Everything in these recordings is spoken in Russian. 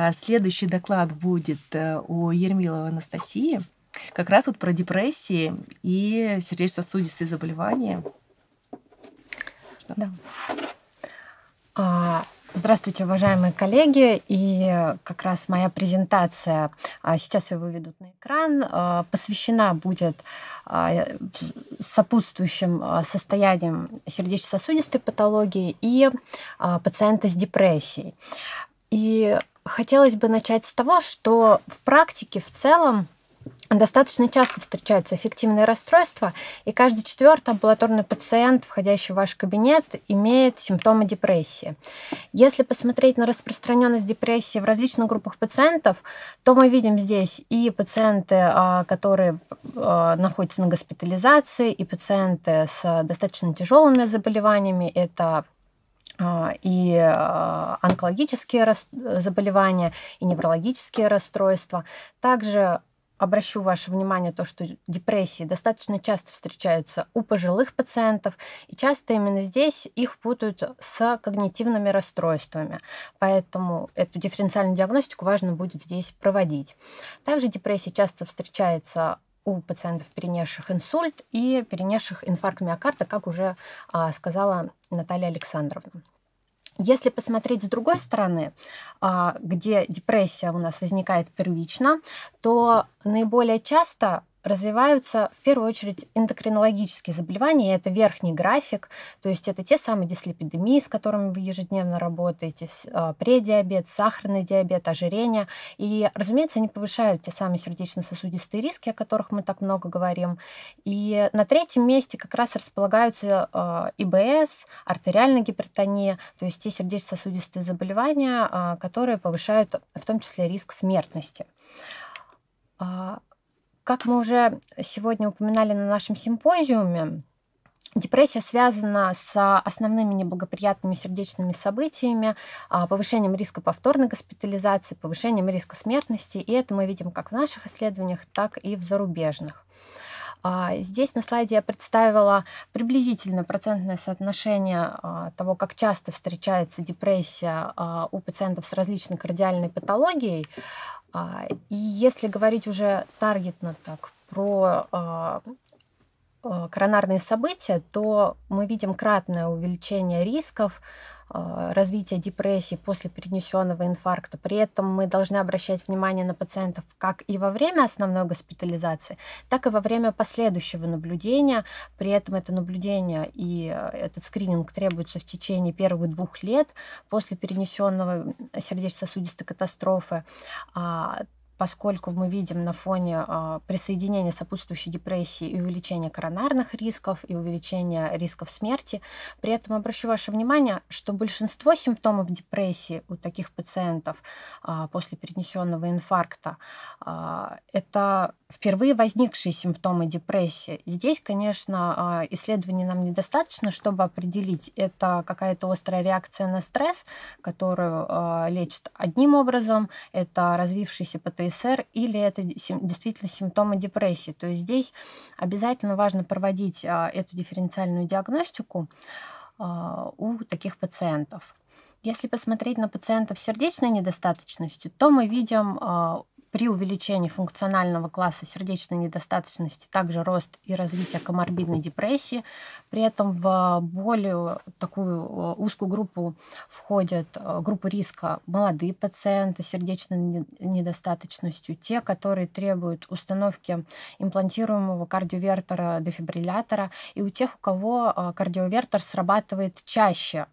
А следующий доклад будет э, у Ермиловой Анастасии. Как раз вот про депрессии и сердечно-сосудистые заболевания. Да. А, здравствуйте, уважаемые коллеги. И как раз моя презентация, а, сейчас ее выведут на экран, посвящена будет сопутствующим состояниям сердечно-сосудистой патологии и пациента с депрессией. И хотелось бы начать с того, что в практике в целом достаточно часто встречаются эффективные расстройства, и каждый четвертый амбулаторный пациент, входящий в ваш кабинет, имеет симптомы депрессии. Если посмотреть на распространенность депрессии в различных группах пациентов, то мы видим здесь и пациенты, а, которые а, находятся на госпитализации, и пациенты с достаточно тяжелыми заболеваниями, это а, и а, онкологические э, заболевания, и неврологические расстройства. Также обращу ваше внимание то, что депрессии достаточно часто встречаются у пожилых пациентов, и часто именно здесь их путают с когнитивными расстройствами. Поэтому эту дифференциальную диагностику важно будет здесь проводить. Также депрессия часто встречается у пациентов, перенесших инсульт и перенесших инфаркт миокарда, как уже а, сказала Наталья Александровна. Если посмотреть с другой стороны, а, где депрессия у нас возникает первично, то наиболее часто развиваются в первую очередь эндокринологические заболевания, это верхний график, то есть это те самые дислепидемии, с которыми вы ежедневно работаете, а, предиабет, сахарный диабет, ожирение. И, разумеется, они повышают те самые сердечно-сосудистые риски, о которых мы так много говорим. И на третьем месте как раз располагаются а, ИБС, артериальная гипертония, то есть те сердечно-сосудистые заболевания, а, которые повышают в том числе риск смертности. Как мы уже сегодня упоминали на нашем симпозиуме, Депрессия связана с основными неблагоприятными сердечными событиями, а, повышением риска повторной госпитализации, повышением риска смертности, и это мы видим как в наших исследованиях, так и в зарубежных. А здесь на слайде я представила приблизительно процентное соотношение а, того, как часто встречается депрессия а, у пациентов с различной кардиальной патологией. И если говорить уже таргетно так про Э, коронарные события, то мы видим кратное увеличение рисков э, развития депрессии после перенесенного инфаркта. При этом мы должны обращать внимание на пациентов как и во время основной госпитализации, так и во время последующего наблюдения. При этом это наблюдение и э, этот скрининг требуется в течение первых двух лет после перенесенного сердечно-сосудистой катастрофы. А, поскольку мы видим на фоне а, присоединения сопутствующей депрессии и увеличения коронарных рисков, и увеличения рисков смерти. При этом обращу ваше внимание, что большинство симптомов депрессии у таких пациентов а, после перенесенного инфаркта а, это впервые возникшие симптомы депрессии. Здесь, конечно, исследований нам недостаточно, чтобы определить, это какая-то острая реакция на стресс, которую лечат одним образом, это развившийся ПТСР, ПТСР или это действительно симптомы депрессии. То есть здесь обязательно важно проводить а, эту дифференциальную диагностику а, у таких пациентов. Если посмотреть на пациентов с сердечной недостаточностью, то мы видим а, при увеличении функционального класса сердечной недостаточности также рост и развитие коморбидной депрессии. При этом в более такую э, узкую группу входят э, группы риска молодые пациенты с сердечной недостаточностью, те, которые требуют установки имплантируемого кардиовертора дефибриллятора, и у тех, у кого э, кардиовертор срабатывает чаще,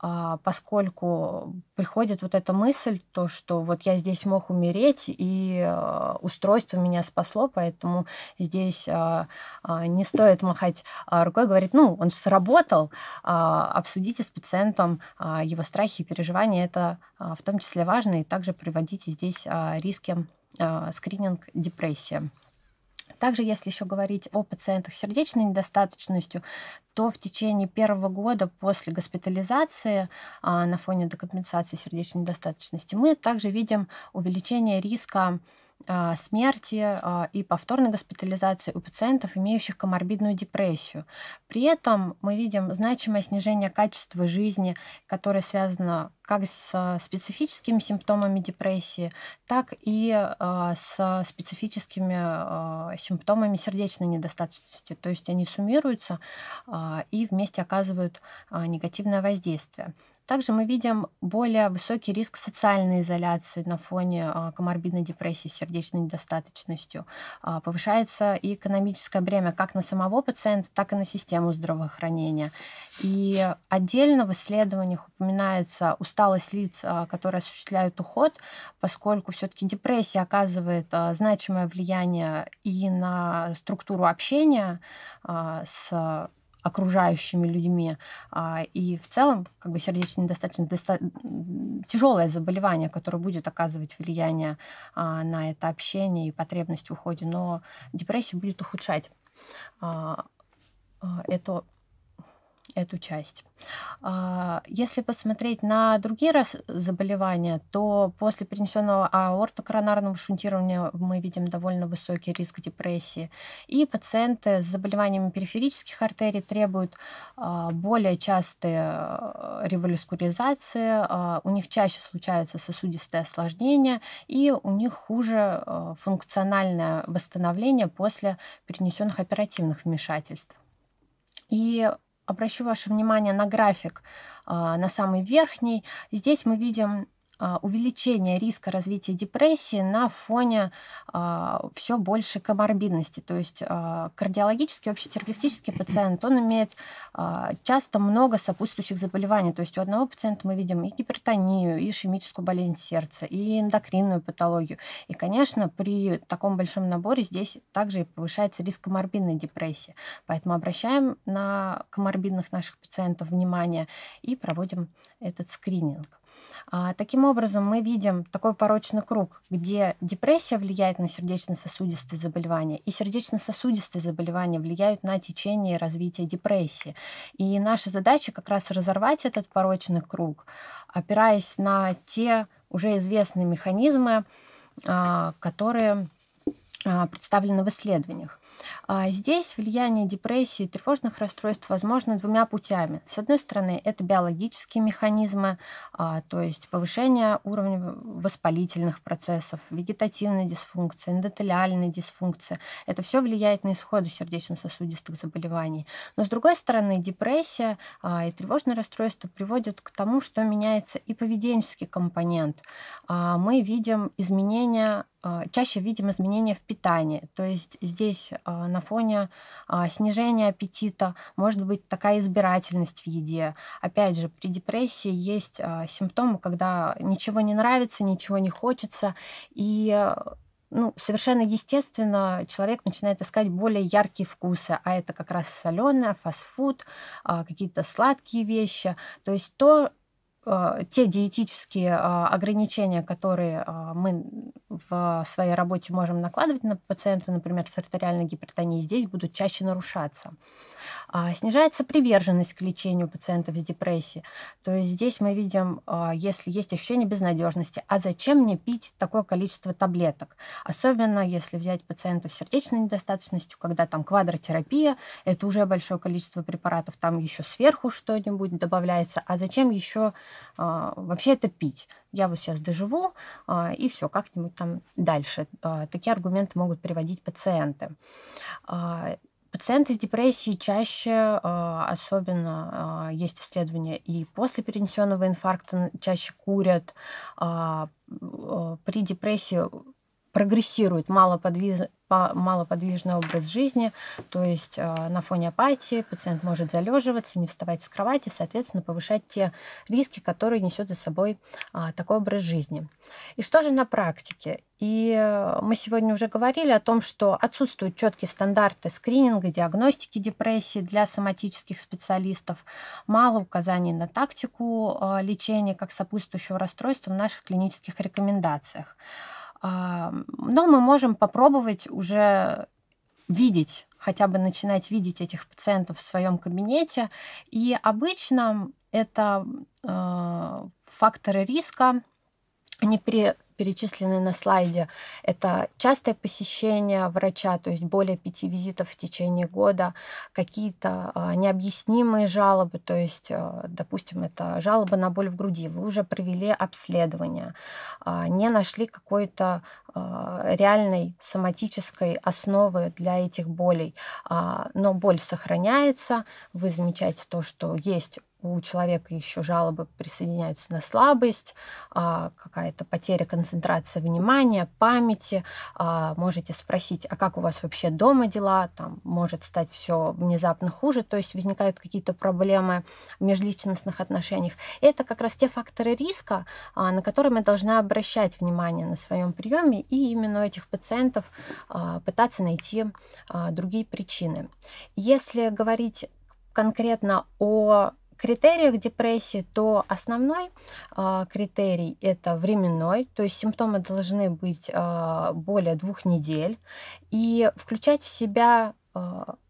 а, поскольку приходит вот эта мысль, то, что вот я здесь мог умереть, и Э, устройство меня спасло, поэтому здесь а, а, не стоит махать а, рукой, говорить, ну, он же сработал, обсудите с пациентом его страхи и переживания, это в том числе важно, и также приводите здесь риски скрининг депрессии. Также, если еще говорить о пациентах с сердечной недостаточностью, то в течение первого года после госпитализации а, на фоне декомпенсации сердечной недостаточности мы также видим увеличение риска а, смерти а, и повторной госпитализации у пациентов, имеющих коморбидную депрессию. При этом мы видим значимое снижение качества жизни, которое связано как с э, специфическими симптомами депрессии, так и э, с специфическими э, симптомами сердечной недостаточности. То есть они суммируются а, и вместе оказывают а, негативное воздействие. Также мы видим более высокий риск социальной изоляции на фоне а, коморбидной депрессии с сердечной недостаточностью. Повышается и экономическое бремя как на самого пациента, так и на систему здравоохранения. И отдельно в исследованиях упоминается устойчивость усталость лиц, а, которые осуществляют уход, поскольку все-таки депрессия оказывает а, значимое влияние и на структуру общения а, с окружающими людьми. И в целом, как бы сердечно-достаточно доста... тяжелое заболевание, которое будет оказывать влияние на это общение и потребность в уходе, но депрессия будет ухудшать это эту часть. А, если посмотреть на другие заболевания, то после перенесенного аортокоронарного шунтирования мы видим довольно высокий риск депрессии. И пациенты с заболеваниями периферических артерий требуют а, более частые а, революскуризации, у них чаще случаются сосудистые осложнения, и у них хуже функциональное восстановление после перенесенных оперативных вмешательств. И Обращу ваше внимание на график, а, на самый верхний. Здесь мы видим а, увеличение риска развития депрессии на фоне а, все больше коморбидности. То есть а, кардиологический, общетерапевтический пациент, он имеет часто много сопутствующих заболеваний. То есть у одного пациента мы видим и гипертонию, и ишемическую болезнь сердца, и эндокринную патологию. И, конечно, при таком большом наборе здесь также и повышается риск коморбидной депрессии. Поэтому обращаем на коморбидных наших пациентов внимание и проводим этот скрининг. А, таким образом, мы видим такой порочный круг, где депрессия влияет на сердечно-сосудистые заболевания, и сердечно-сосудистые заболевания влияют на течение и развитие депрессии. И наша задача как раз разорвать этот порочный круг, опираясь на те уже известные механизмы, а, которые а, представлены в исследованиях. А, здесь влияние депрессии и тревожных расстройств возможно двумя путями. С одной стороны, это биологические механизмы, а, то есть повышение уровня воспалительных процессов, вегетативной дисфункции, эндотелиальной дисфункции. Это все влияет на исходы сердечно-сосудистых заболеваний. Но с другой стороны, депрессия и тревожные расстройства приводят к тому, что меняется и поведенческий компонент. Мы видим изменения а, чаще видим изменения в питании. То есть здесь а, на фоне а, снижения аппетита может быть такая избирательность в еде. Опять же, при депрессии есть симптомы, когда ничего не нравится, ничего не хочется, и ну, совершенно естественно, человек начинает искать более яркие вкусы, а это как раз соленое, фастфуд, какие-то сладкие вещи, то есть то, Э, те диетические а, ограничения, которые а, мы в своей работе можем накладывать на пациента, например, с артериальной гипертонией, здесь будут чаще нарушаться. А, снижается приверженность к лечению пациентов с депрессией. То есть здесь мы видим, если есть ощущение безнадежности, а зачем мне пить такое количество таблеток? Особенно если взять пациентов с сердечной недостаточностью, когда там квадротерапия, это уже большое количество препаратов, там еще сверху что-нибудь добавляется, а зачем еще а, вообще это пить. Я вот сейчас доживу, а, и все, как-нибудь там дальше. А, такие аргументы могут приводить пациенты. Пациенты с депрессией чаще, особенно есть исследования и после перенесенного инфаркта, чаще курят. При депрессии прогрессирует малоподвиж... малоподвижный образ жизни, то есть а, на фоне апатии пациент может залеживаться, не вставать с кровати, соответственно, повышать те риски, которые несет за собой а, такой образ жизни. И что же на практике? И мы сегодня уже говорили о том, что отсутствуют четкие стандарты скрининга, диагностики депрессии для соматических специалистов, мало указаний на тактику а, лечения как сопутствующего расстройства в наших клинических рекомендациях. А, но мы можем попробовать уже видеть хотя бы начинать видеть этих пациентов в своем кабинете. И обычно это а, факторы риска, они пере, перечислены на слайде, это частое посещение врача, то есть более пяти визитов в течение года, какие-то а, необъяснимые жалобы, то есть, а, допустим, это жалобы на боль в груди, вы уже провели обследование, а, не нашли какой-то реальной соматической основы для этих болей, но боль сохраняется, вы замечаете то, что есть у человека еще жалобы присоединяются на слабость, а, какая-то потеря концентрации внимания, памяти. А, можете спросить, а как у вас вообще дома дела? Там может стать все внезапно хуже, то есть возникают какие-то проблемы в межличностных отношениях. это как раз те факторы риска, а, на которые мы должны обращать внимание на своем приеме и именно у этих пациентов пытаться найти другие причины. Если говорить конкретно о критериях депрессии, то основной э, критерий это временной, то есть симптомы должны быть э, более двух недель и включать в себя э,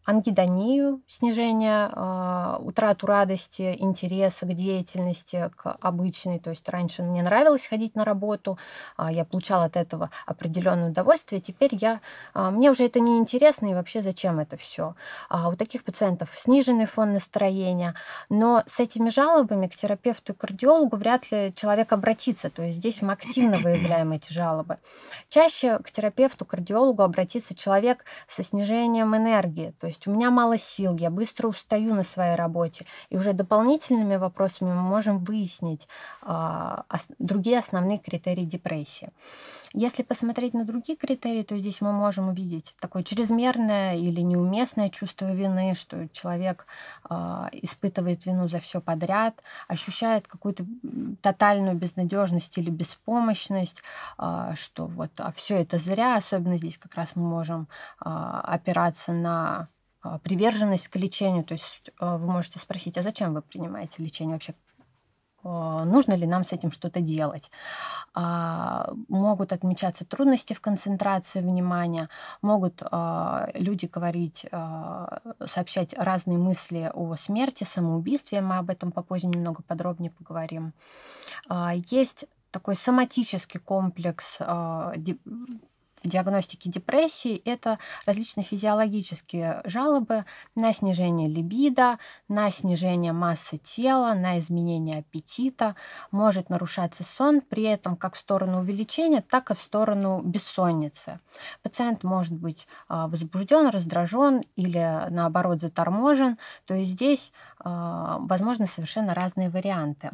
ангидонию, снижение, а, утрату радости, интереса к деятельности, к обычной. То есть раньше мне нравилось ходить на работу, а, я получала от этого определенное удовольствие, теперь я, а, мне уже это не интересно и вообще зачем это все. у таких пациентов сниженный фон настроения, но с этими жалобами к терапевту и кардиологу вряд ли человек обратится, то есть здесь мы активно выявляем эти жалобы. Чаще к терапевту, кардиологу обратится человек со снижением энергии, то есть усталость, у меня мало сил, я быстро устаю на своей работе. И уже дополнительными вопросами мы можем выяснить а, ос другие основные критерии депрессии. Если посмотреть на другие критерии, то здесь мы можем увидеть такое чрезмерное или неуместное чувство вины, что человек а, испытывает вину за все подряд, ощущает какую-то тотальную безнадежность или беспомощность, а, что вот а все это зря, особенно здесь как раз мы можем а, опираться на а, приверженность к лечению. То есть а, вы можете спросить, а зачем вы принимаете лечение вообще? А, нужно ли нам с этим что-то делать? Могут отмечаться трудности в концентрации внимания, могут люди говорить, сообщать разные мысли о смерти, самоубийстве. Мы об этом попозже немного подробнее поговорим. Есть такой соматический комплекс в диагностике депрессии, это различные физиологические жалобы на снижение либидо, на снижение массы тела, на изменение аппетита. Может нарушаться сон, при этом как в сторону увеличения, так и в сторону бессонницы. Пациент может быть а, возбужден, раздражен или наоборот заторможен. То есть здесь а, возможны совершенно разные варианты.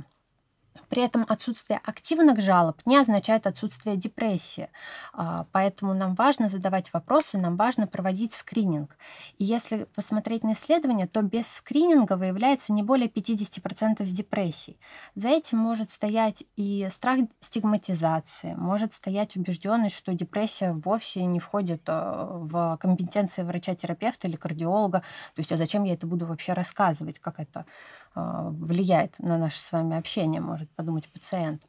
При этом отсутствие активных жалоб не означает отсутствие депрессии, а, поэтому нам важно задавать вопросы, нам важно проводить скрининг. И если посмотреть на исследования, то без скрининга выявляется не более 50% депрессий. За этим может стоять и страх стигматизации, может стоять убежденность, что депрессия вовсе не входит э, в компетенции врача-терапевта или кардиолога. То есть, а зачем я это буду вообще рассказывать, как это а, влияет на наше с вами общение, может подумать пациент.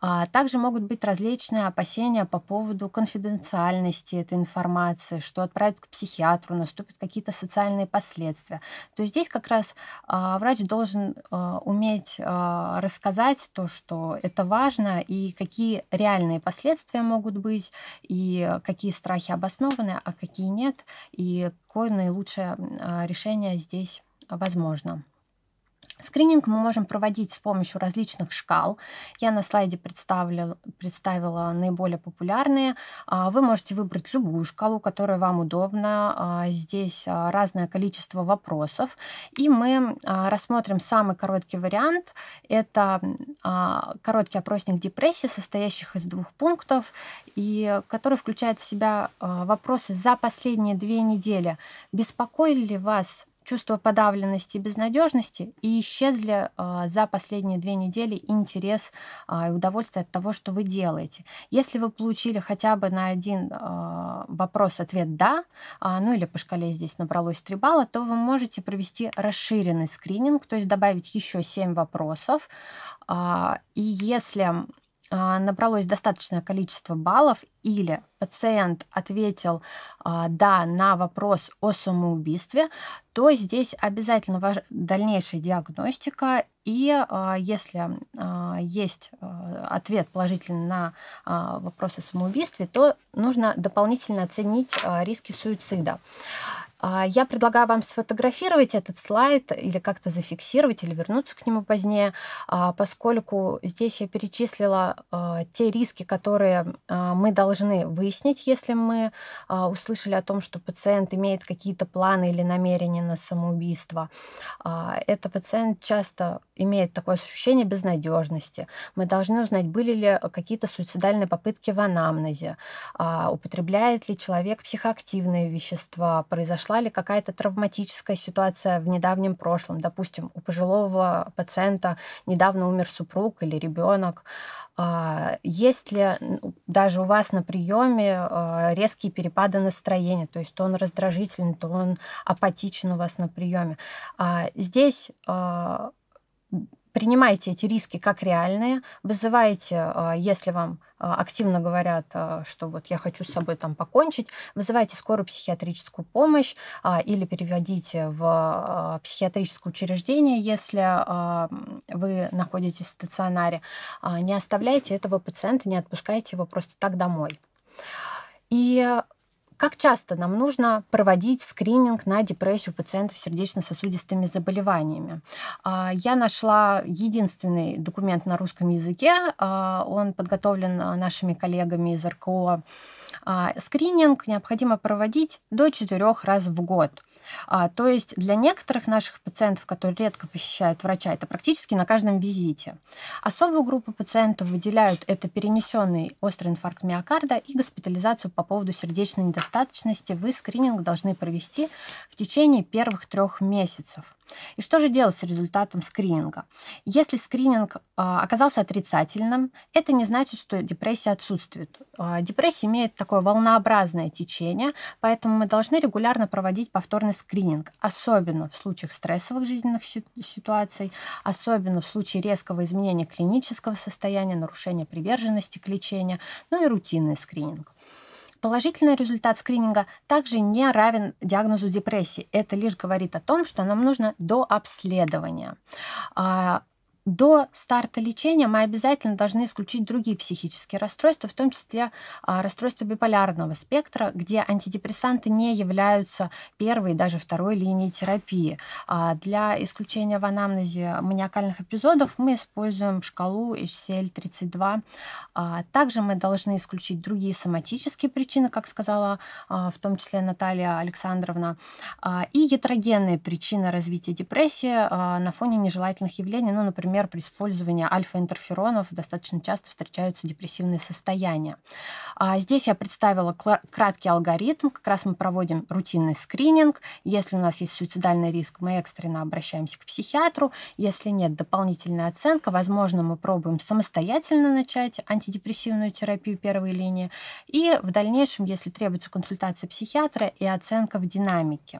А также могут быть различные опасения по поводу конфиденциальности этой информации, что отправят к психиатру, наступят какие-то социальные последствия. То есть здесь как раз а, врач должен а, уметь рассказать то, что это важно, и какие реальные последствия могут быть, и какие страхи обоснованы, а какие нет, и какое наилучшее решение здесь возможно. Скрининг мы можем проводить с помощью различных шкал. Я на слайде представила, представила наиболее популярные. А, вы можете выбрать любую шкалу, которая вам удобна. А, здесь а, разное количество вопросов. И мы рассмотрим самый короткий вариант. Это короткий опросник депрессии, состоящих из двух пунктов, и который включает в себя вопросы за последние две недели. Беспокоили ли вас чувство подавленности и безнадежности, и исчезли э, за последние две недели интерес э, и удовольствие от того, что вы делаете. Если вы получили хотя бы на один э, вопрос ответ «да», э, ну или по шкале здесь набралось 3 балла, то вы можете провести расширенный скрининг, то есть добавить еще 7 вопросов. Э, и если а, набралось достаточное количество баллов или пациент ответил а, «да» на вопрос о самоубийстве, то здесь обязательно дальнейшая диагностика, и а, если есть ответ положительный на вопрос о самоубийстве, то нужно дополнительно оценить риски суицида. А, я предлагаю вам сфотографировать этот слайд или как-то зафиксировать, или вернуться к нему позднее, а, поскольку здесь я перечислила а, те риски, которые мы должны выяснить, если мы услышали о том, что пациент имеет какие-то планы или намерения на самоубийство. Этот пациент часто имеет такое ощущение безнадежности. Мы должны узнать, были ли какие-то суицидальные попытки в анамнезе, употребляет ли человек психоактивные вещества, произошло произошла ли какая-то травматическая ситуация в недавнем прошлом. Допустим, у пожилого пациента недавно умер супруг или ребенок. А, есть ли даже у вас на приеме а, резкие перепады настроения, то есть то он раздражителен, то он апатичен у вас на приеме. А, здесь принимайте эти риски как реальные, вызывайте, а, если вам а, активно говорят, а, что вот я хочу с собой там покончить, вызывайте скорую психиатрическую помощь или переводите в психиатрическое учреждение, если вы находитесь в стационаре. Не оставляйте этого пациента, не отпускайте его просто так домой. И как часто нам нужно проводить скрининг на депрессию пациентов с сердечно-сосудистыми заболеваниями? А, я нашла единственный документ на русском языке. А, он подготовлен а, нашими коллегами из РКО. Скрининг необходимо проводить до четырех раз в год. А, то есть для некоторых наших пациентов, которые редко посещают врача, это практически на каждом визите. Особую группу пациентов выделяют это перенесенный острый инфаркт миокарда и госпитализацию по поводу сердечной недостаточности. Вы скрининг должны провести в течение первых трех месяцев. И что же делать с результатом скрининга? Если скрининг а, оказался отрицательным, это не значит, что депрессия отсутствует. А, депрессия имеет такое волнообразное течение, поэтому мы должны регулярно проводить повторный скрининг, особенно в случаях стрессовых жизненных ситуаций, особенно в случае резкого изменения клинического состояния, нарушения приверженности к лечению, ну и рутинный скрининг. Положительный результат скрининга также не равен диагнозу депрессии. Это лишь говорит о том, что нам нужно дообследование. А, до старта лечения мы обязательно должны исключить другие психические расстройства, в том числе а, расстройства биполярного спектра, где антидепрессанты не являются первой и даже второй линией терапии. А, для исключения в анамнезе маниакальных эпизодов мы используем шкалу HCL-32. А, также мы должны исключить другие соматические причины, как сказала в том числе Наталья Александровна, и ятрогенные причины развития депрессии на фоне нежелательных явлений, ну, например, например, при использовании альфа-интерферонов достаточно часто встречаются депрессивные состояния. А здесь я представила краткий алгоритм. Как раз мы проводим рутинный скрининг. Если у нас есть суицидальный риск, мы экстренно обращаемся к психиатру. Если нет, дополнительная оценка. Возможно, мы пробуем самостоятельно начать антидепрессивную терапию первой линии. И в дальнейшем, если требуется консультация психиатра и оценка в динамике.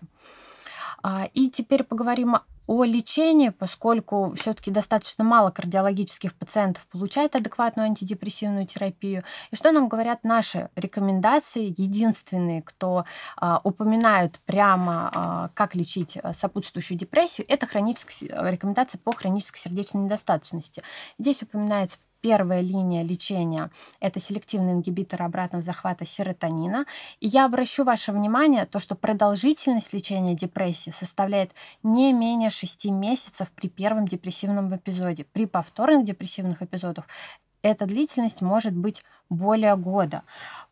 А, и теперь поговорим о лечении, поскольку все-таки достаточно мало кардиологических пациентов получает адекватную антидепрессивную терапию. И что нам говорят наши рекомендации, единственные, кто а, упоминают прямо, а, как лечить а, сопутствующую депрессию, это хроническая э, рекомендация по хронической сердечной недостаточности. Здесь упоминается первая линия лечения – это селективный ингибитор обратного захвата серотонина. И я обращу ваше внимание, то, что продолжительность лечения депрессии составляет не менее 6 месяцев при первом депрессивном эпизоде. При повторных депрессивных эпизодах эта длительность может быть более года.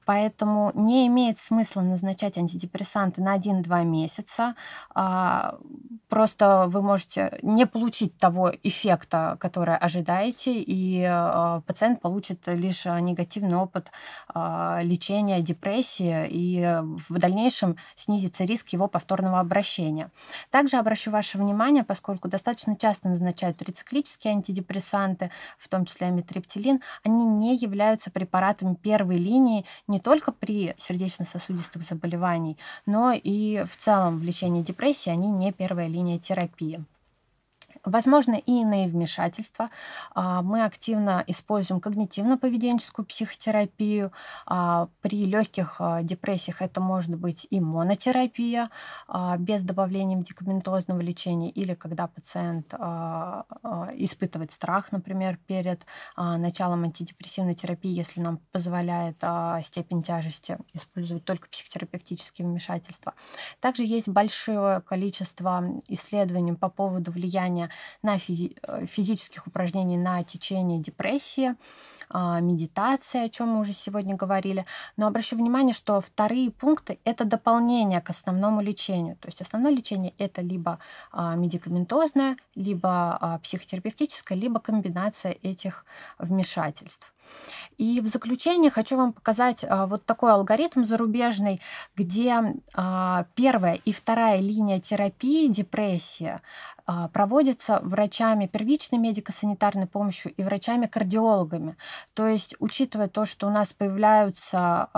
Поэтому не имеет смысла назначать антидепрессанты на 1-2 месяца. А, просто вы можете не получить того эффекта, который ожидаете, и а, пациент получит лишь а, негативный опыт лечения депрессии, и в дальнейшем снизится риск его повторного обращения. Также обращу ваше внимание, поскольку достаточно часто назначают рециклические антидепрессанты, в том числе амитриптилин, они не являются препаратами первой линии, не не только при сердечно-сосудистых заболеваниях, но и в целом в лечении депрессии они не первая линия терапии. Возможно и иные вмешательства. А, мы активно используем когнитивно-поведенческую психотерапию. А, при легких а, депрессиях это может быть и монотерапия без добавления медикаментозного лечения или когда пациент испытывает страх, например, перед началом антидепрессивной терапии, если нам позволяет степень тяжести использовать только психотерапевтические вмешательства. Также есть большое количество исследований по поводу влияния на физи- э, физических упражнений на течение депрессии, а, медитация, о чем мы уже сегодня говорили. Но обращу внимание, что вторые пункты – это дополнение к основному лечению. То есть основное лечение – это либо а, медикаментозное, либо а, психотерапевтическое, либо комбинация этих вмешательств. И в заключение хочу вам показать а, вот такой алгоритм зарубежный, где а, первая и вторая линия терапии депрессия а, проводится врачами первичной медико-санитарной помощью и врачами-кардиологами. То есть, учитывая то, что у нас появляются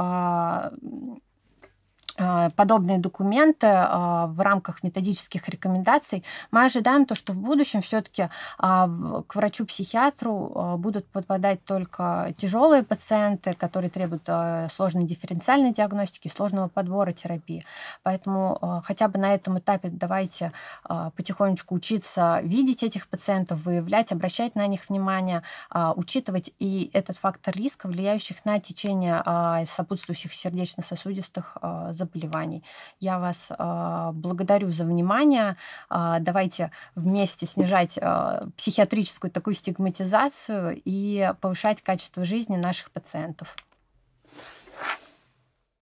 Э, подобные документы э, в рамках методических рекомендаций, мы ожидаем то, что в будущем все-таки а, к врачу-психиатру э, будут подпадать только тяжелые пациенты, которые требуют сложной дифференциальной диагностики, сложного подбора терапии. Поэтому хотя бы на этом этапе давайте потихонечку учиться видеть этих пациентов, выявлять, обращать на них внимание, а, учитывать и этот фактор риска, влияющих на течение а, сопутствующих сердечно-сосудистых заболеваний заболеваний. Я вас э, благодарю за внимание. Э, давайте вместе снижать э, психиатрическую такую стигматизацию и повышать качество жизни наших пациентов.